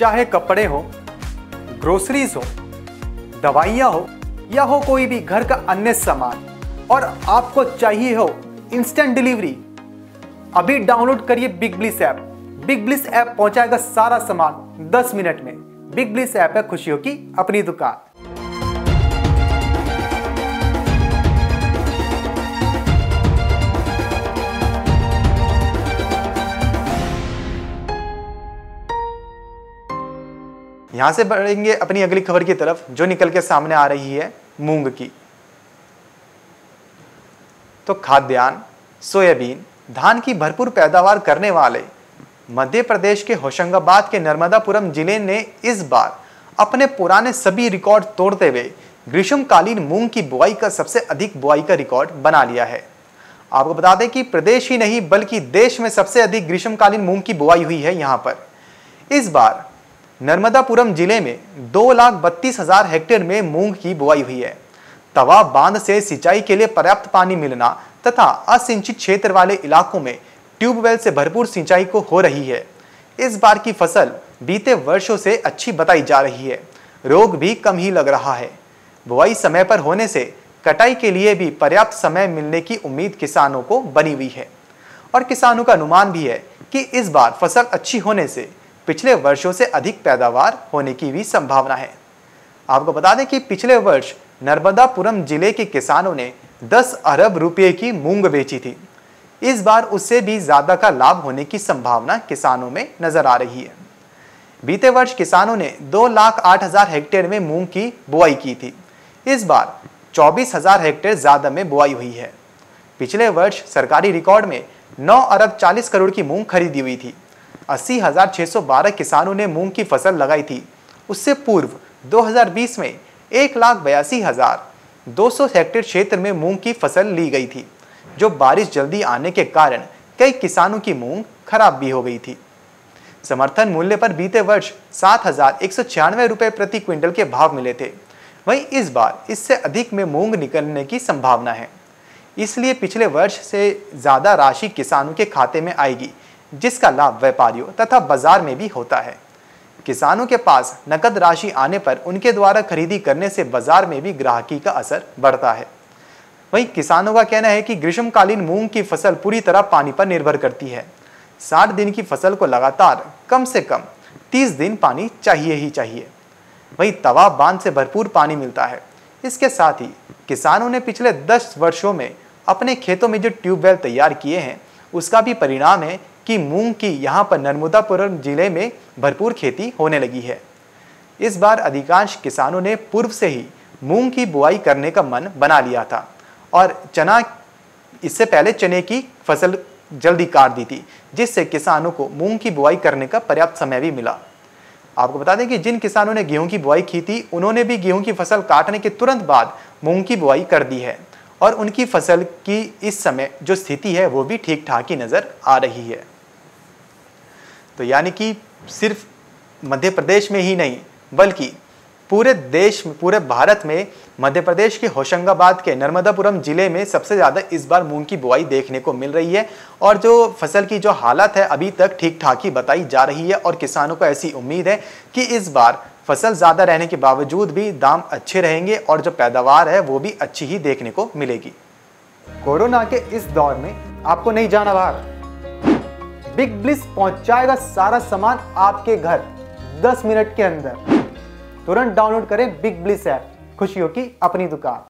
चाहे कपड़े हो ग्रोसरीज हो दवाइयाँ हो या हो कोई भी घर का अन्य सामान और आपको चाहिए हो इंस्टेंट डिलीवरी अभी डाउनलोड करिए big bliss app big bliss app पहुंचाएगा सारा सामान 10 मिनट में बिग ब्लिस ऐप है खुशियों की अपनी दुकान यहां से बढ़ेंगे अपनी अगली खबर की तरफ जो निकल के सामने आ रही है मूंग की तो खाद्यान्न सोयाबीन धान की भरपूर पैदावार करने वाले मध्य प्रदेश के होशंगाबाद के नर्मदापुरम जिले ने इस बार अपने पुराने सभी रिकॉर्ड तोड़ते हुए ग्रीष्मकालीन मूंग की बुआई का सबसे अधिक बुआई का रिकॉर्ड बना लिया है आपको बता दें कि प्रदेश ही नहीं बल्कि देश में सबसे अधिक ग्रीष्मकालीन मूंग की बुआई हुई है यहां पर इस बार नर्मदापुरम जिले में दो लाख बत्तीस हजार हेक्टेयर में मूंग की बुआई हुई है तवा बांध से सिंचाई के लिए पर्याप्त पानी मिलना तथा असिंचित क्षेत्र वाले इलाकों में ट्यूबवेल से भरपूर सिंचाई को हो रही है इस बार की फसल बीते वर्षों से अच्छी बताई जा रही है रोग भी कम ही लग रहा है बुआई समय पर होने से कटाई के लिए भी पर्याप्त समय मिलने की उम्मीद किसानों को बनी हुई है और किसानों का अनुमान भी है कि इस बार फसल अच्छी होने से पिछले वर्षों से अधिक पैदावार होने की भी संभावना है आपको बता दें कि पिछले वर्ष नर्मदापुरम जिले के किसानों ने 10 अरब रुपए की मूंग बेची थी इस बार उससे भी ज़्यादा का लाभ होने की संभावना किसानों में नज़र आ रही है बीते वर्ष किसानों ने दो लाख आठ हज़ार हेक्टेयर में मूंग की बुआई की थी इस बार चौबीस हज़ार हेक्टेयर ज़्यादा में बुआई हुई है पिछले वर्ष सरकारी रिकॉर्ड में नौ अरब चालीस करोड़ की मूंग खरीदी हुई थी अस्सी किसानों ने मूंग की फसल लगाई थी उससे पूर्व 2020 में एक लाख बयासी हज़ार दो हेक्टेयर क्षेत्र में मूंग की फसल ली गई थी जो बारिश जल्दी आने के कारण कई किसानों की मूंग खराब भी हो गई थी समर्थन मूल्य पर बीते वर्ष सात हज़ार रुपये प्रति क्विंटल के भाव मिले थे वहीं इस बार इससे अधिक में मूंग निकलने की संभावना है इसलिए पिछले वर्ष से ज़्यादा राशि किसानों के खाते में आएगी जिसका लाभ व्यापारियों तथा बाजार में भी होता है किसानों के पास नकद राशि आने पर उनके द्वारा खरीदी करने से बाजार में भी ग्राहकी का असर बढ़ता है वहीं किसानों का कहना है कि ग्रीष्मकालीन मूंग की फसल पूरी तरह पानी पर निर्भर करती है साठ दिन की फसल को लगातार कम से कम तीस दिन पानी चाहिए ही चाहिए वहीं तवा बांध से भरपूर पानी मिलता है इसके साथ ही किसानों ने पिछले दस वर्षों में अपने खेतों में जो ट्यूबवेल तैयार किए हैं उसका भी परिणाम है कि मूंग की यहाँ पर नर्मदापुरम जिले में भरपूर खेती होने लगी है इस बार अधिकांश किसानों ने पूर्व से ही मूंग की बुआई करने का मन बना लिया था और चना इससे पहले चने की फसल जल्दी काट दी थी जिससे किसानों को मूंग की बुआई करने का पर्याप्त समय भी मिला आपको बता दें कि जिन किसानों ने गेहूं की बुआई की थी उन्होंने भी गेहूं की फसल काटने के तुरंत बाद मूंग की बुआई कर दी है और उनकी फसल की इस समय जो स्थिति है वो भी ठीक ठाक ही नज़र आ रही है तो यानी कि सिर्फ मध्य प्रदेश में ही नहीं बल्कि पूरे देश में पूरे भारत में मध्य प्रदेश के होशंगाबाद के नर्मदापुरम जिले में सबसे ज़्यादा इस बार मूंग की बुआई देखने को मिल रही है और जो फसल की जो हालत है अभी तक ठीक ठाक ही बताई जा रही है और किसानों को ऐसी उम्मीद है कि इस बार फसल ज़्यादा रहने के बावजूद भी दाम अच्छे रहेंगे और जो पैदावार है वो भी अच्छी ही देखने को मिलेगी कोरोना के इस दौर में आपको नहीं जाना बाहर बिग ब्लिस पहुंचाएगा सारा सामान आपके घर 10 मिनट के अंदर तुरंत डाउनलोड करें बिग ब्लिस ऐप खुशियों की अपनी दुकान